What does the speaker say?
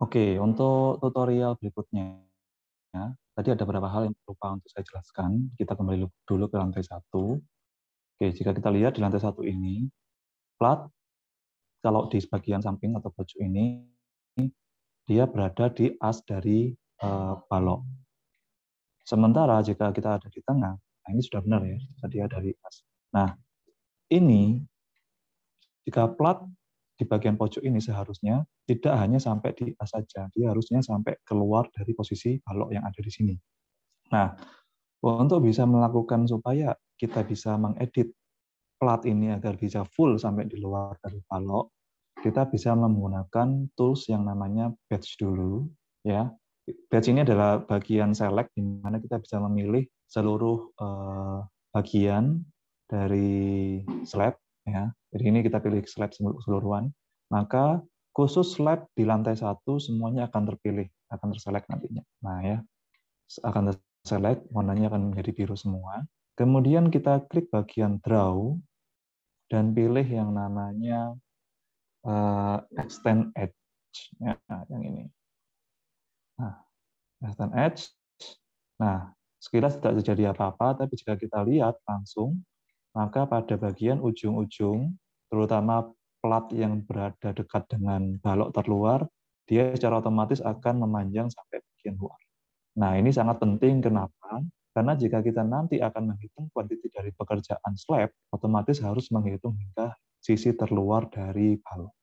Oke, untuk tutorial berikutnya, ya, tadi ada beberapa hal yang lupa untuk saya jelaskan. Kita kembali dulu ke lantai satu. Oke, jika kita lihat di lantai satu ini, plat kalau di sebagian samping atau baju ini, dia berada di as dari uh, balok. Sementara jika kita ada di tengah, nah ini sudah benar ya, dia dari as. Nah, ini jika plat di bagian pojok ini seharusnya tidak hanya sampai di A saja, dia harusnya sampai keluar dari posisi balok yang ada di sini. Nah, untuk bisa melakukan supaya kita bisa mengedit plat ini agar bisa full sampai di luar dari balok, kita bisa menggunakan tools yang namanya batch dulu, ya. Batch ini adalah bagian select di mana kita bisa memilih seluruh eh, bagian dari slab ya. Jadi ini kita pilih slide keseluruhan, maka khusus slide di lantai satu semuanya akan terpilih, akan terselect nantinya. Nah ya, akan terselect, warnanya akan menjadi biru semua. Kemudian kita klik bagian draw dan pilih yang namanya uh, extend edge, ya, nah, yang ini. Nah, extend edge. Nah, sekilas tidak terjadi apa-apa, tapi jika kita lihat langsung, maka pada bagian ujung-ujung, terutama plat yang berada dekat dengan balok terluar, dia secara otomatis akan memanjang sampai bagian luar. Nah, ini sangat penting. Kenapa? Karena jika kita nanti akan menghitung kuantiti dari pekerjaan slab, otomatis harus menghitung hingga sisi terluar dari balok.